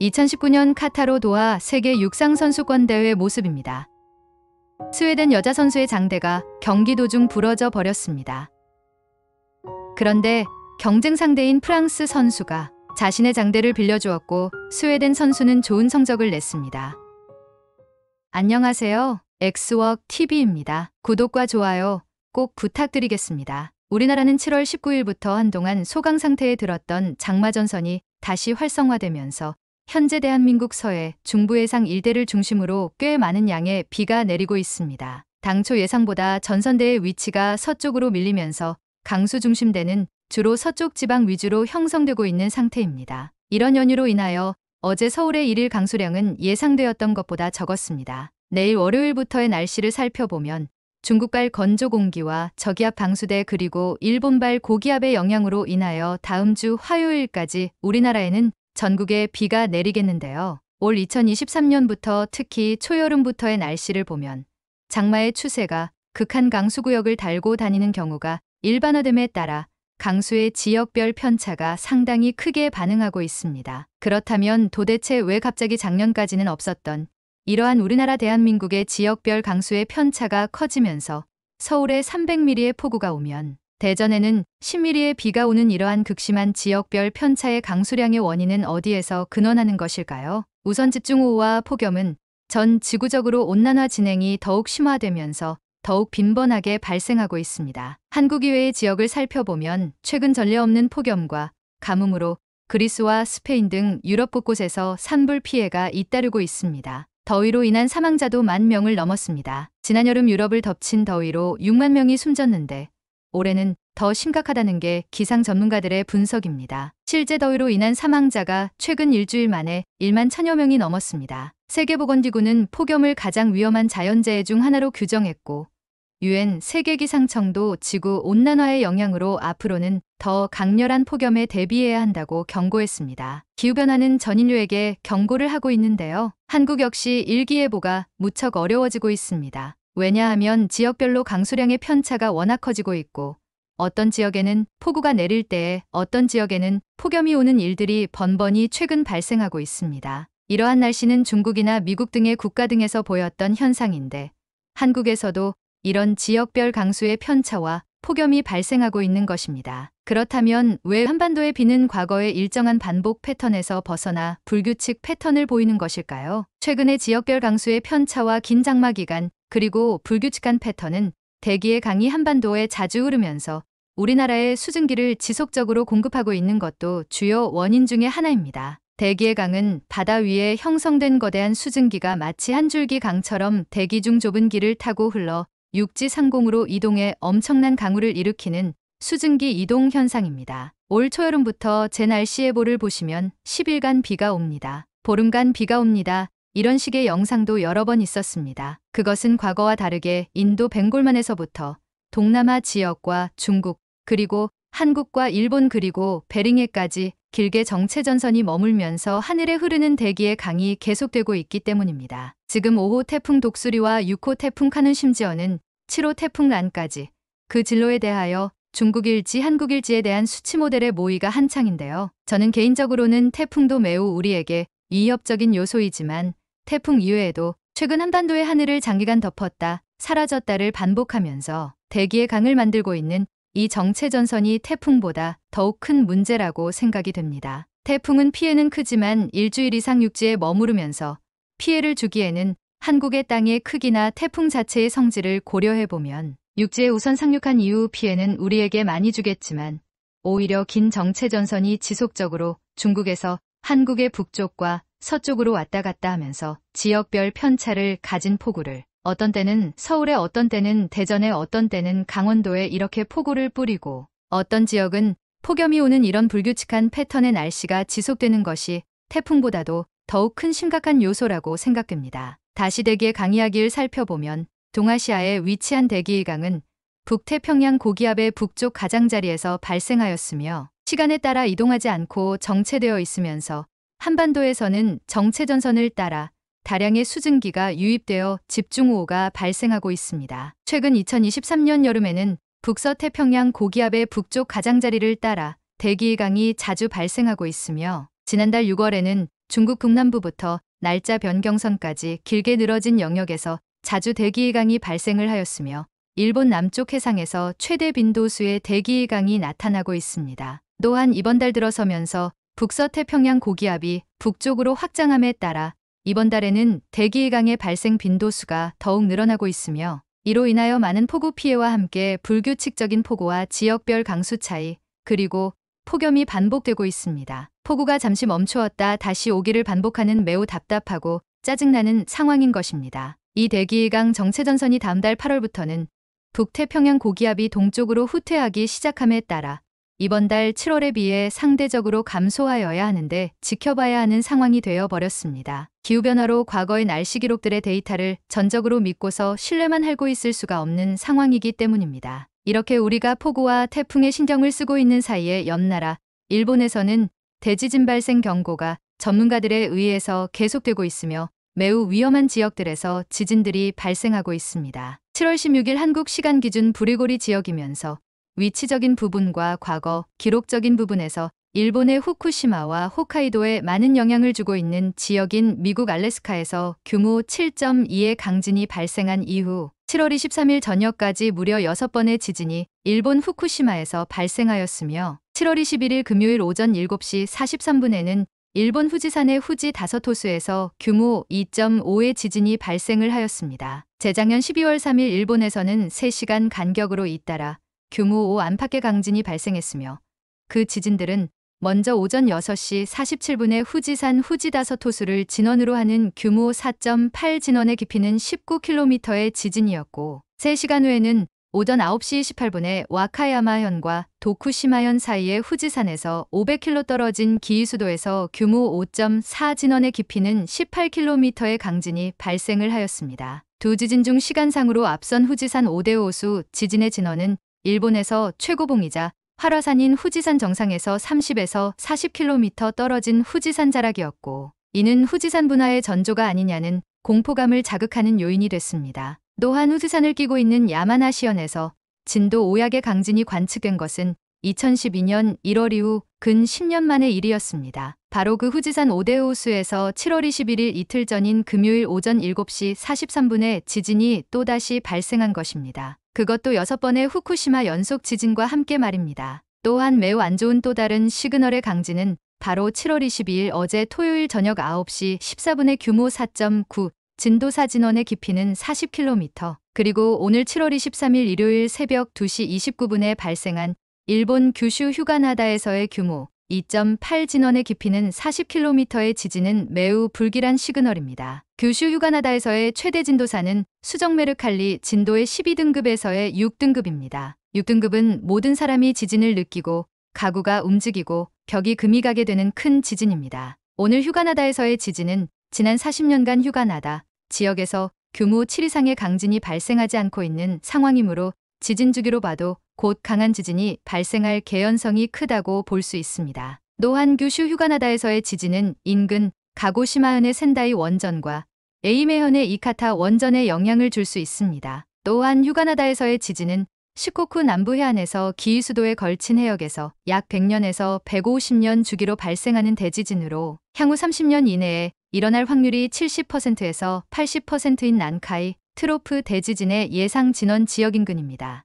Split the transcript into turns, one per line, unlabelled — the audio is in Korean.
2019년 카타로 도하 세계 육상선수권대회 모습입니다. 스웨덴 여자 선수의 장대가 경기 도중 부러져 버렸습니다. 그런데 경쟁 상대인 프랑스 선수가 자신의 장대를 빌려주었고 스웨덴 선수는 좋은 성적을 냈습니다. 안녕하세요. 엑스웍 TV입니다. 구독과 좋아요 꼭 부탁드리겠습니다. 우리나라는 7월 19일부터 한동안 소강 상태에 들었던 장마전선이 다시 활성화되면서 현재 대한민국 서해, 중부 해상 일대를 중심으로 꽤 많은 양의 비가 내리고 있습니다. 당초 예상보다 전선대의 위치가 서쪽으로 밀리면서 강수 중심대는 주로 서쪽 지방 위주로 형성되고 있는 상태입니다. 이런 연유로 인하여 어제 서울의 1일 강수량은 예상되었던 것보다 적었습니다. 내일 월요일부터의 날씨를 살펴보면 중국발 건조 공기와 저기압 방수대 그리고 일본발 고기압의 영향으로 인하여 다음 주 화요일까지 우리나라에는 전국에 비가 내리겠는데요. 올 2023년부터 특히 초여름부터의 날씨를 보면 장마의 추세가 극한 강수구역을 달고 다니는 경우가 일반화됨에 따라 강수의 지역별 편차가 상당히 크게 반응하고 있습니다. 그렇다면 도대체 왜 갑자기 작년까지는 없었던 이러한 우리나라 대한민국의 지역별 강수의 편차가 커지면서 서울에 300mm의 폭우가 오면 대전에는 10mm의 비가 오는 이러한 극심한 지역별 편차의 강수량의 원인은 어디에서 근원하는 것일까요? 우선 집중호우와 폭염은 전 지구적으로 온난화 진행이 더욱 심화되면서 더욱 빈번하게 발생하고 있습니다. 한국 이외의 지역을 살펴보면 최근 전례 없는 폭염과 가뭄으로 그리스와 스페인 등 유럽 곳곳에서 산불 피해가 잇따르고 있습니다. 더위로 인한 사망자도 만 명을 넘었습니다. 지난 여름 유럽을 덮친 더위로 6만 명이 숨졌는데 올해는 더 심각하다는 게 기상 전문가들의 분석입니다. 실제 더위로 인한 사망자가 최근 일주일 만에 1만 천여 명이 넘었습니다. 세계보건기구는 폭염을 가장 위험한 자연재해 중 하나로 규정했고 유엔 세계기상청도 지구 온난화의 영향으로 앞으로는 더 강렬한 폭염에 대비해야 한다고 경고했습니다. 기후변화는 전 인류에게 경고를 하고 있는데요. 한국 역시 일기예보가 무척 어려워지고 있습니다. 왜냐하면 지역별로 강수량의 편차가 워낙 커지고 있고 어떤 지역에는 폭우가 내릴 때에 어떤 지역에는 폭염이 오는 일들이 번번이 최근 발생하고 있습니다. 이러한 날씨는 중국이나 미국 등의 국가 등에서 보였던 현상인데 한국에서도 이런 지역별 강수의 편차와 폭염이 발생하고 있는 것입니다. 그렇다면 왜 한반도의 비는 과거의 일정한 반복 패턴에서 벗어나 불규칙 패턴을 보이는 것일까요? 최근의 지역별 강수의 편차와 긴장마 기간, 그리고 불규칙한 패턴은 대기의 강이 한반도에 자주 흐르면서 우리나라의 수증기를 지속적으로 공급하고 있는 것도 주요 원인 중의 하나입니다. 대기의 강은 바다 위에 형성된 거대한 수증기가 마치 한 줄기 강처럼 대기 중 좁은 길을 타고 흘러 육지 상공으로 이동해 엄청난 강우를 일으키는 수증기 이동 현상입니다. 올 초여름부터 제 날씨 예보를 보시면 10일간 비가 옵니다. 보름간 비가 옵니다. 이런 식의 영상도 여러 번 있었습니다. 그것은 과거와 다르게 인도 벵골만에서부터 동남아 지역과 중국 그리고 한국과 일본 그리고 베링해까지 길게 정체전선이 머물면서 하늘에 흐르는 대기의 강이 계속되고 있기 때문입니다. 지금 5호 태풍 독수리와 6호 태풍 칸은 심지어는 7호 태풍 난까지그 진로에 대하여 중국일지 한국일지에 대한 수치 모델의 모의가 한창인데요. 저는 개인적으로는 태풍도 매우 우리에게 이협적인 요소이지만 태풍 이외에도 최근 한반도의 하늘을 장기간 덮었다 사라졌다를 반복하면서 대기의 강을 만들고 있는 이 정체전선이 태풍보다 더욱 큰 문제라고 생각이 됩니다. 태풍은 피해는 크지만 일주일 이상 육지에 머무르면서 피해를 주기에는 한국의 땅의 크기나 태풍 자체의 성질을 고려해보면 육지에 우선 상륙한 이후 피해는 우리에게 많이 주겠지만 오히려 긴 정체전선이 지속적으로 중국에서 한국의 북쪽과 서쪽으로 왔다 갔다 하면서 지역별 편차를 가진 폭우를 어떤 때는 서울에 어떤 때는 대전에 어떤 때는 강원도에 이렇게 폭우를 뿌리고 어떤 지역은 폭염이 오는 이런 불규칙한 패턴의 날씨가 지속되는 것이 태풍보다도 더욱 큰 심각한 요소라고 생각됩니다. 다시 대기의 강의하기를 살펴보면 동아시아에 위치한 대기일강은 북태평양 고기압의 북쪽 가장자리에서 발생하였으며 시간에 따라 이동하지 않고 정체되어 있으면서 한반도에서는 정체전선을 따라 다량의 수증기가 유입되어 집중호우가 발생하고 있습니다. 최근 2023년 여름에는 북서 태평양 고기압의 북쪽 가장자리를 따라 대기강이 자주 발생하고 있으며 지난달 6월에는 중국 북남부부터 날짜 변경선까지 길게 늘어진 영역에서 자주 대기강이 발생을 하였으며 일본 남쪽 해상에서 최대 빈도수의 대기일강이 나타나고 있습니다. 또한 이번 달 들어서면서 북서태평양 고기압이 북쪽으로 확장함에 따라 이번 달에는 대기일강의 발생 빈도수가 더욱 늘어나고 있으며 이로 인하여 많은 폭우 피해와 함께 불규칙적인 폭우와 지역별 강수 차이 그리고 폭염이 반복되고 있습니다. 폭우가 잠시 멈추었다 다시 오기를 반복하는 매우 답답하고 짜증나는 상황인 것입니다. 이 대기일강 정체전선이 다음 달 8월부터는 북태평양 고기압이 동쪽으로 후퇴하기 시작함에 따라 이번 달 7월에 비해 상대적으로 감소하여야 하는데 지켜봐야 하는 상황이 되어 버렸습니다. 기후변화로 과거의 날씨 기록들의 데이터를 전적으로 믿고서 신뢰만 할고 있을 수가 없는 상황이기 때문입니다. 이렇게 우리가 폭우와 태풍에 신경을 쓰고 있는 사이에 옆나라 일본에서는 대지진 발생 경고가 전문가들에 의해서 계속되고 있으며 매우 위험한 지역들에서 지진들이 발생하고 있습니다. 7월 16일 한국 시간 기준 부리고리 지역이면서 위치적인 부분과 과거, 기록적인 부분에서 일본의 후쿠시마와 홋카이도에 많은 영향을 주고 있는 지역인 미국 알래스카에서 규모 7.2의 강진이 발생한 이후 7월 23일 저녁까지 무려 6번의 지진이 일본 후쿠시마에서 발생하였으며 7월 21일 금요일 오전 7시 43분에는 일본 후지산의 후지 다섯 호수에서 규모 2.5의 지진이 발생을 하였습니다. 재작년 12월 3일 일본에서는 3시간 간격으로 잇따라 규모 5 안팎의 강진이 발생했으며 그 지진들은 먼저 오전 6시 47분에 후지산 후지다섯 호수를 진원으로 하는 규모 4.8 진원의 깊이는 19km의 지진이었고 3시간 후에는 오전 9시 18분에 와카야마현과 도쿠시마현 사이의 후지산에서 500km 떨어진 기이수도에서 규모 5.4 진원의 깊이는 18km의 강진이 발생을 하였습니다. 두 지진 중 시간상으로 앞선 후지산 5대 5수 지진의 진원은 일본에서 최고봉이자 활화산인 후지산 정상에서 30에서 40km 떨어진 후지산 자락이었고 이는 후지산 분화의 전조가 아니냐는 공포감을 자극하는 요인이 됐습니다. 노한 후지산을 끼고 있는 야마나시현에서 진도 5약의 강진이 관측된 것은 2012년 1월 이후 근 10년 만의 일이었습니다. 바로 그 후지산 오데오호수에서 7월 21일 이틀 전인 금요일 오전 7시 43분에 지진이 또다시 발생한 것입니다. 그것도 6번의 후쿠시마 연속 지진과 함께 말입니다. 또한 매우 안 좋은 또 다른 시그널의 강진은 바로 7월 22일 어제 토요일 저녁 9시 1 4분에 규모 4.9 진도사진원의 깊이는 40km, 그리고 오늘 7월 23일 일요일 새벽 2시 29분에 발생한 일본 규슈 휴가나다에서의 규모 2.8 진원의 깊이는 40km의 지진은 매우 불길한 시그널입니다. 규슈 휴가나다에서의 최대 진도사는 수정메르칼리 진도의 12등급에서의 6등급입니다. 6등급은 모든 사람이 지진을 느끼고 가구가 움직이고 벽이 금이 가게 되는 큰 지진입니다. 오늘 휴가나다에서의 지진은 지난 40년간 휴가나다 지역에서 규모 7 이상의 강진이 발생하지 않고 있는 상황이므로 지진 주기로 봐도 곧 강한 지진이 발생할 개연성이 크다고 볼 수 있습니다. 노한 규슈 휴가나다에서의 지진은 인근 가고시마현의 센다이 원전과 에이메현의 이카타 원전에 영향을 줄 수 있습니다. 노한 휴가나다에서의 지진은 시코쿠 남부 해안에서 기이 수도에 걸친 해역에서 약 100년에서 150년 주기로 발생하는 대지진으로 향후 30년 이내에 일어날 확률이 70%에서 80%인 난카이 트로프 대지진의 예상 진원 지역 인근입니다.